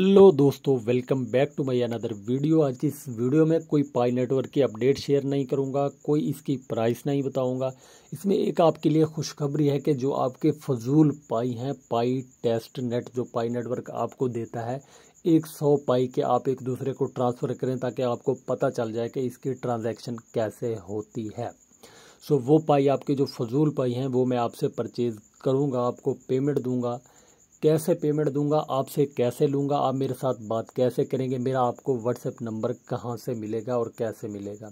hello दोस्तों welcome back to my another video आज इस वीडियो में कोई पाई नेटवर्क की अपडेट शेयर नहीं करूंगा कोई इसकी प्राइस नहीं बताऊंगा इसमें एक आपके लिए खुशखबरी है कि जो आपके फजूल पाई हैं पाई टेस्ट नेट जो पाई नेटवर्क आपको देता है एक सौ पाई के आप एक दूसरे को ट्रांसफ़र करें ताकि आपको पता चल जाए कि इसकी ट्रांजेक्शन कैसे होती है सो वो पाई आपके जो फजूल पाई हैं वो मैं आपसे परचेज़ करूँगा आपको पेमेंट दूँगा कैसे पेमेंट दूंगा आपसे कैसे लूँगा आप मेरे साथ बात कैसे करेंगे मेरा आपको व्हाट्सएप नंबर कहाँ से मिलेगा और कैसे मिलेगा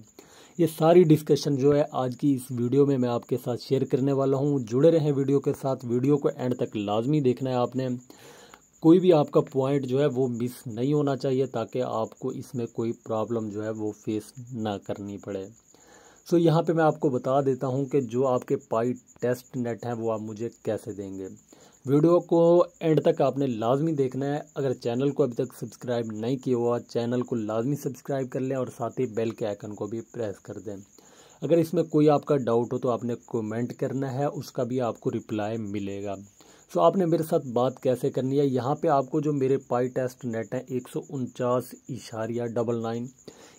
ये सारी डिस्कशन जो है आज की इस वीडियो में मैं आपके साथ शेयर करने वाला हूँ जुड़े रहें वीडियो के साथ वीडियो को एंड तक लाजमी देखना है आपने कोई भी आपका पॉइंट जो है वो मिस नहीं होना चाहिए ताकि आपको इसमें कोई प्रॉब्लम जो है वो फेस ना करनी पड़े सो यहाँ पे मैं आपको बता देता हूँ कि जो आपके पाई टेस्ट नेट हैं वो आप मुझे कैसे देंगे वीडियो को एंड तक आपने लाजमी देखना है अगर चैनल को अभी तक सब्सक्राइब नहीं किया हुआ चैनल को लाजमी सब्सक्राइब कर लें और साथ ही बेल के आइकन को भी प्रेस कर दें अगर इसमें कोई आपका डाउट हो तो आपने कमेंट करना है उसका भी आपको रिप्लाई मिलेगा सो आपने मेरे साथ बात कैसे करनी है यहाँ पे आपको जो मेरे पाई टेस्ट नेट है एक सौ उनचास इशारिया डबल नाइन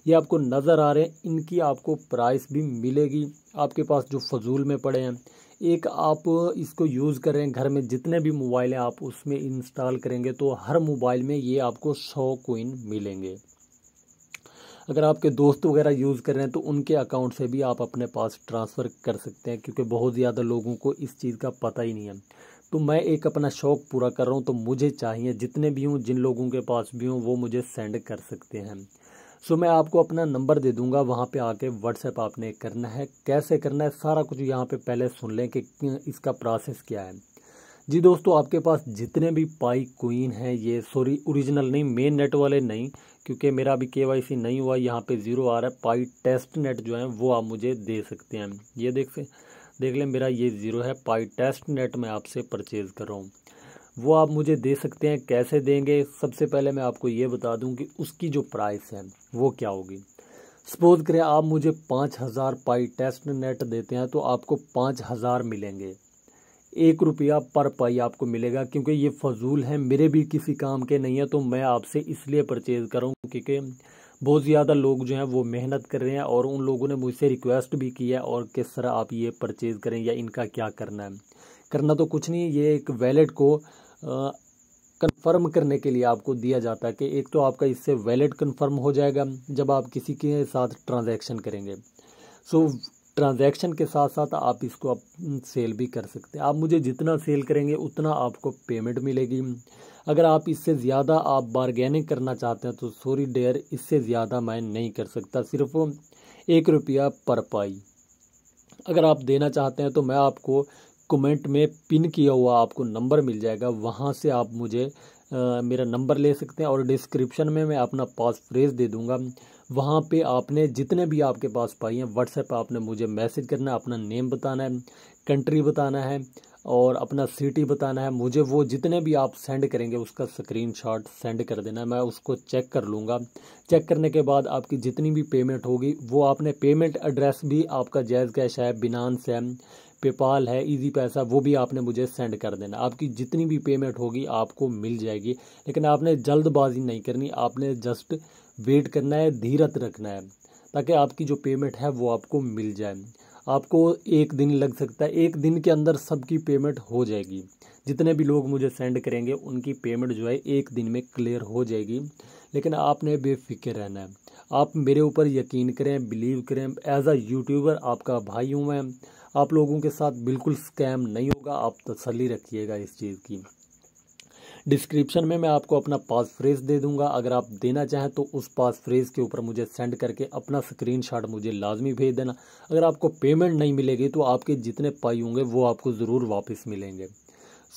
ये आपको नज़र आ रहे हैं इनकी आपको प्राइस भी मिलेगी आपके पास जो फजूल में पड़े हैं एक आप इसको यूज़ कर रहे हैं घर में जितने भी मोबाइल हैं आप उसमें इंस्टॉल करेंगे तो हर मोबाइल में ये आपको सौ कोइन मिलेंगे अगर आपके दोस्त वगैरह यूज़ कर रहे हैं तो उनके अकाउंट से भी आप अपने पास ट्रांसफ़र कर सकते हैं क्योंकि बहुत ज़्यादा लोगों को इस चीज़ का पता ही नहीं है तो मैं एक अपना शौक़ पूरा कर रहा हूँ तो मुझे चाहिए जितने भी हों जिन लोगों के पास भी हों वो मुझे सेंड कर सकते हैं सो मैं आपको अपना नंबर दे दूंगा वहाँ पे आके व्हाट्सएप आपने करना है कैसे करना है सारा कुछ यहाँ पे पहले सुन लें कि इसका प्रोसेस क्या है जी दोस्तों आपके पास जितने भी पाई कोइन हैं ये सॉरी ओरिजिनल नहीं मेन नेट वाले नहीं क्योंकि मेरा अभी केवाईसी नहीं हुआ यहाँ पे ज़ीरो आ रहा है पाई टेस्ट नेट जो है वो आप मुझे दे सकते हैं ये देख से देख लें मेरा ये ज़ीरो है पाई टेस्ट नेट मैं आपसे परचेज़ कर रहा हूँ वो आप मुझे दे सकते हैं कैसे देंगे सबसे पहले मैं आपको ये बता दूं कि उसकी जो प्राइस है वो क्या होगी सपोज करें आप मुझे पाँच हज़ार पाई टेस्ट नेट देते हैं तो आपको पाँच हज़ार मिलेंगे एक रुपया पर पाई आपको मिलेगा क्योंकि ये फजूल है मेरे भी किसी काम के नहीं है तो मैं आपसे इसलिए परचेज़ करूँ क्योंकि बहुत ज़्यादा लोग जो हैं वो मेहनत कर रहे हैं और उन लोगों ने मुझसे रिक्वेस्ट भी की है और किस तरह आप ये परचेज़ करें या इनका क्या करना है करना तो कुछ नहीं ये एक वैलेट को कंफर्म करने के लिए आपको दिया जाता है कि एक तो आपका इससे वैलिड कंफर्म हो जाएगा जब आप किसी के साथ ट्रांजैक्शन करेंगे सो so, ट्रांजैक्शन के साथ साथ आप इसको आप सेल भी कर सकते हैं आप मुझे जितना सेल करेंगे उतना आपको पेमेंट मिलेगी अगर आप इससे ज़्यादा आप बारगेनिंग करना चाहते हैं तो सॉरी डेयर इससे ज़्यादा मैं नहीं कर सकता सिर्फ एक रुपया पर पाई अगर आप देना चाहते हैं तो मैं आपको कमेंट में पिन किया हुआ आपको नंबर मिल जाएगा वहाँ से आप मुझे आ, मेरा नंबर ले सकते हैं और डिस्क्रिप्शन में मैं अपना पास फ्रेज दे दूँगा वहाँ पे आपने जितने भी आपके पास पाई हैं व्हाट्सएप पर आपने मुझे मैसेज करना है अपना नेम बताना है कंट्री बताना है और अपना सिटी बताना है मुझे वो जितने भी आप सेंड करेंगे उसका स्क्रीनशॉट सेंड कर देना मैं उसको चेक कर लूँगा चेक करने के बाद आपकी जितनी भी पेमेंट होगी वो आपने पेमेंट एड्रेस भी आपका जैज़ कैश है बिनान है पेपाल है इजी पैसा वो भी आपने मुझे सेंड कर देना आपकी जितनी भी पेमेंट होगी आपको मिल जाएगी लेकिन आपने जल्दबाजी नहीं करनी आपने जस्ट वेट करना है धीरत रखना है ताकि आपकी जो पेमेंट है वो आपको मिल जाए आपको एक दिन लग सकता है एक दिन के अंदर सबकी पेमेंट हो जाएगी जितने भी लोग मुझे सेंड करेंगे उनकी पेमेंट जो है एक दिन में क्लियर हो जाएगी लेकिन आपने बेफिक्र रहना है आप मेरे ऊपर यकीन करें बिलीव करें एज अ यूट्यूबर आपका भाई हूँ मैं आप लोगों के साथ बिल्कुल स्कैम नहीं होगा आप तसली रखिएगा इस चीज़ की डिस्क्रिप्शन में मैं आपको अपना पास फ्रेज दे दूंगा अगर आप देना चाहें तो उस पास फ्रेज के ऊपर मुझे सेंड करके अपना स्क्रीनशॉट मुझे लाजमी भेज देना अगर आपको पेमेंट नहीं मिलेगी तो आपके जितने पाई होंगे वो आपको ज़रूर वापस मिलेंगे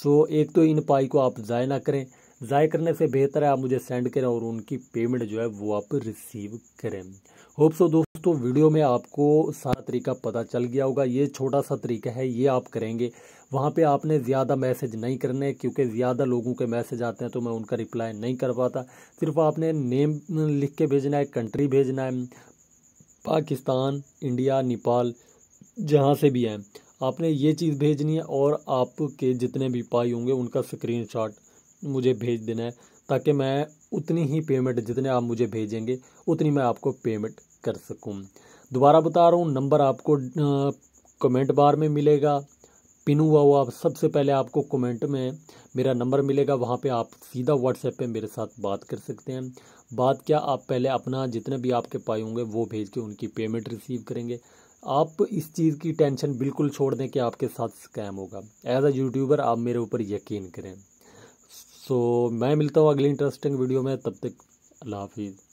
सो एक तो इन पाई को आप ज़ाय ना करें ज़ाय करने से बेहतर है आप मुझे सेंड करें और उनकी पेमेंट जो है वो आप रिसीव करें होप सो दोस्तों वीडियो में आपको सारा तरीका पता चल गया होगा ये छोटा सा तरीका है ये आप करेंगे वहाँ पे आपने ज़्यादा मैसेज नहीं करने क्योंकि ज़्यादा लोगों के मैसेज आते हैं तो मैं उनका रिप्लाई नहीं कर पाता सिर्फ आपने नेम लिख के भेजना है कंट्री भेजना है पाकिस्तान इंडिया नेपाल जहाँ से भी हैं आपने ये चीज़ भेजनी है और आपके जितने भी पाई होंगे उनका स्क्रीनशॉट मुझे भेज देना है ताकि मैं उतनी ही पेमेंट जितने आप मुझे भेजेंगे उतनी मैं आपको पेमेंट कर सकूँ दोबारा बता रहा हूँ नंबर आपको कमेंट बार में मिलेगा पिन हुआ हुआ आप सबसे पहले आपको कमेंट में मेरा नंबर मिलेगा वहाँ पे आप सीधा व्हाट्सएप पे मेरे साथ बात कर सकते हैं बात क्या आप पहले अपना जितने भी आपके पाए होंगे वो भेज के उनकी पेमेंट रिसीव करेंगे आप इस चीज़ की टेंशन बिल्कुल छोड़ दें कि आपके साथ स्कैम होगा एज अ यूट्यूबर आप मेरे ऊपर यकीन करें सो मैं मिलता हूँ अगली इंटरेस्टिंग वीडियो में तब तक अल्लाह हाफिज़